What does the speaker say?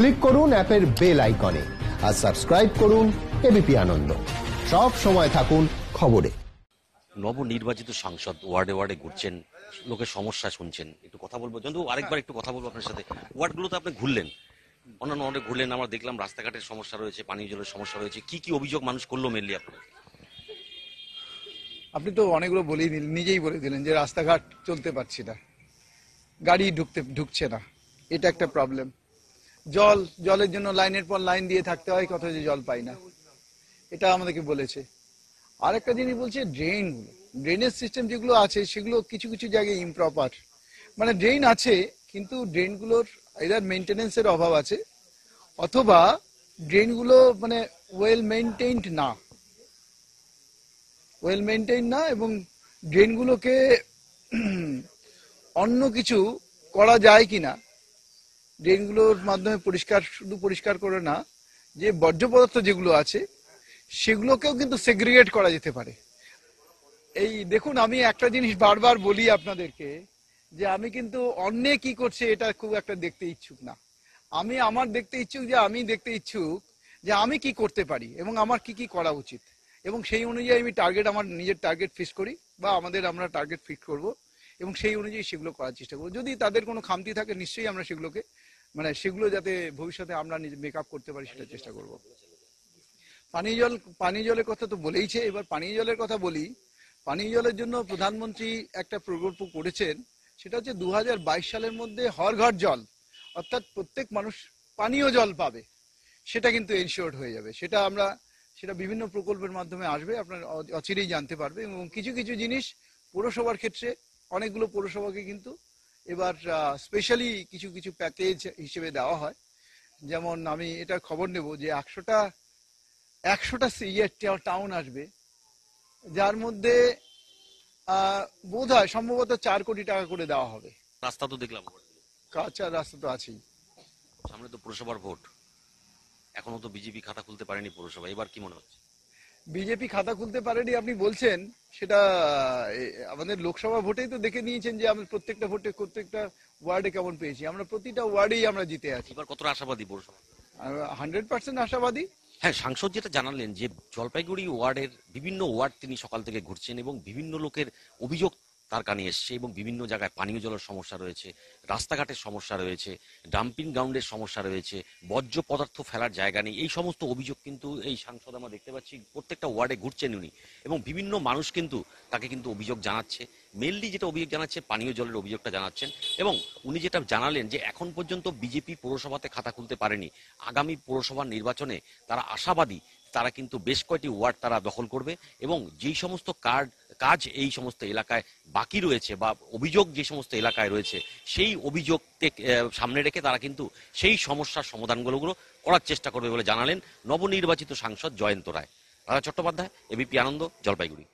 click করুন অ্যাপের bell আইকনে আর সাবস্ক্রাইব করুন এবিপি আনন্দ সব সময় থাকুন খবরে নবনির্বাচিত সাংসদ ওয়ার্ডে ওয়ার্ডে ঘুরছেন লোকের সমস্যা শুনছেন একটু কথা বলবো যন্তু আরেকবার একটু কথা বলবো আপনার সাথে ওয়ার্ডগুলোতে আপনি ঘুরলেন অন্যান্য ওয়ার্ডে ঘুরলেন আমরা দেখলাম রাস্তাঘাটের সমস্যা রয়েছে পানীয় জলের সমস্যা রয়েছে কি কি অভিযোগ মানুষ করলো মেনলি আপনার আপনি তো অনেকগুলো বলেই দিলেন নিজেই বলে দিলেন যে রাস্তাঘাট চলতে পারছি না গাড়ি ঢুকতে ঢুকছে না এটা একটা প্রবলেম জল জলের জন্য লাইনের পর লাইন দিয়ে থাকতে হয় কথা যে জল পাই না এটা আমাদেরকে বলেছে আরেকটা জিনিস বলছে ড্রেন ড্রেনের সিস্টেম যেগুলো আছে সেগুলো কিছু কিছু জায়গায় ইমপ্রপার মানে ড্রেন আছে কিন্তু ড্রেনগুলোর এদার মেনটেনেন্সের অভাব আছে অথবা ড্রেনগুলো মানে ওয়েল মেনটেইনড না ওয়েল মেনটেইন না এবং ড্রেনগুলোকে অন্য কিছু করা যায় কিনা ড্রেনগুলোর মাধ্যমে পরিষ্কার শুধু পরিষ্কার করে না যে বর্জ্য পদার্থ যেগুলো আছে সেগুলোকেও কিন্তু সেগ্রিগেট করা যেতে পারে এই দেখুন আমি একটা জিনিস বারবার বলি আপনাদেরকে যে আমি কিন্তু অন্যে কি করছে এটা খুব একটা দেখতে ইচ্ছুক না আমি আমার দেখতে ইচ্ছুক যে আমি দেখতে ইচ্ছুক যে আমি কি করতে পারি এবং আমার কি কি করা উচিত এবং সেই অনুযায়ী আমি টার্গেট আমার নিজের টার্গেট ফিক্স করি বা আমাদের আমরা টার্গেট ফিক্স করব এবং সেই অনুযায়ী সেগুলো করার চেষ্টা করবো যদি তাদের কোনো খামতি থাকে নিশ্চয়ই আমরা সেগুলোকে মানে সেগুলো যাতে ভবিষ্যতে আমরা মেক করতে পারি সেটা চেষ্টা করব পানীয় জল পানীয় জলের কথা তো বলেইছে এবার পানীয় জলের কথা বলি পানীয় জলের জন্য প্রধানমন্ত্রী একটা প্রকল্প করেছেন সেটা হচ্ছে দু সালের মধ্যে হর ঘর জল অর্থাৎ প্রত্যেক মানুষ পানীয় জল পাবে সেটা কিন্তু এনশিওর্ড হয়ে যাবে সেটা আমরা সেটা বিভিন্ন প্রকল্পের মাধ্যমে আসবে আপনার অচিরেই জানতে পারবে এবং কিছু কিছু জিনিস পৌরসভার ক্ষেত্রে অনেকগুলো পৌরসভাকে কিন্তু এবার স্পেশালি কিছু কিছু প্যাকেজ হিসেবে দেওয়া হয় যেমন আমি এটা খবর নেব যে একশোটা একশোটা ইয়ের টাউন আসবে যার মধ্যে বোধ হয় সম্ভবত চার কোটি টাকা করে দেওয়া হবে রাস্তা তো দেখলাম কাঁচা রাস্তা তো আছেই সামনে তো পুরসভার ভোট এখনো তো বিজেপি খাতা খুলতে পারেনি পুরসভা এবার কি মনে হচ্ছে বিজেপি খাতা খুলতে পারেনি আপনি বলছেন সেটা আমাদের লোকসভা ভোটেই তো দেখে নিয়েছেন যে আমরা প্রত্যেকটা ভোটে প্রত্যেকটা ওয়ার্ডে কেমন পেয়েছি আমরা প্রতিটা ওয়ার্ডেই আমরা জিতে আছি এবার কতটা আশাবাদী পৌরসভা হান্ড্রেড পার্সেন্ট আশাবাদী হ্যাঁ সাংসদ যেটা জানালেন যে জলপাইগুড়ি ওয়ার্ডের বিভিন্ন ওয়ার্ড তিনি সকাল থেকে ঘুরছেন এবং বিভিন্ন লোকের অভিযোগ তার কানে এসছে এবং বিভিন্ন জায়গায় পানীয় জলের সমস্যা রয়েছে রাস্তাঘাটের সমস্যা রয়েছে ডাম্পিং গ্রাউন্ডের সমস্যা রয়েছে বর্জ্য পদার্থ ফেলার জায়গা নেই এই সমস্ত অভিযোগ কিন্তু এই সাংসদ আমরা দেখতে পাচ্ছি প্রত্যেকটা ওয়ার্ডে ঘুরছেন উনি এবং বিভিন্ন মানুষ কিন্তু তাকে কিন্তু অভিযোগ জানাচ্ছে মেনলি যেটা অভিযোগ জানাচ্ছে পানীয় জলের অভিযোগটা জানাচ্ছেন এবং উনি যেটা জানালেন যে এখন পর্যন্ত বিজেপি পৌরসভাতে খাতা খুলতে পারেনি আগামী পৌরসভার নির্বাচনে তারা আশাবাদী তারা কিন্তু বেশ কয়টি ওয়ার্ড তারা দখল করবে এবং যেই সমস্ত কার্ড কাজ এই সমস্ত এলাকায় বাকি রয়েছে বা অভিযোগ যে সমস্ত এলাকায় রয়েছে সেই অভিযোগ সামনে রেখে তারা কিন্তু সেই সমস্যার সমাধানগুলোগুলো করার চেষ্টা করবে বলে জানালেন নবনির্বাচিত সাংসদ জয়ন্ত রায় রাজা চট্টোপাধ্যায় এবিপি আনন্দ জলপাইগুড়ি